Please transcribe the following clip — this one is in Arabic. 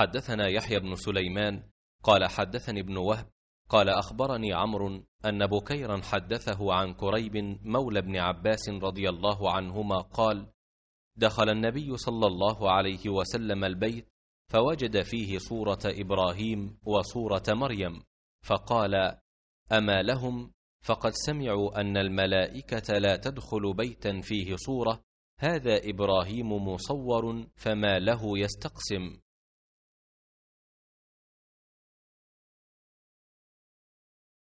حدثنا يحيى بن سليمان قال حدثني ابن وهب قال أخبرني عمرو أن بكيرا حدثه عن كريب مولى ابن عباس رضي الله عنهما قال دخل النبي صلى الله عليه وسلم البيت فوجد فيه صورة إبراهيم وصورة مريم فقال أما لهم فقد سمعوا أن الملائكة لا تدخل بيتا فيه صورة هذا إبراهيم مصور فما له يستقسم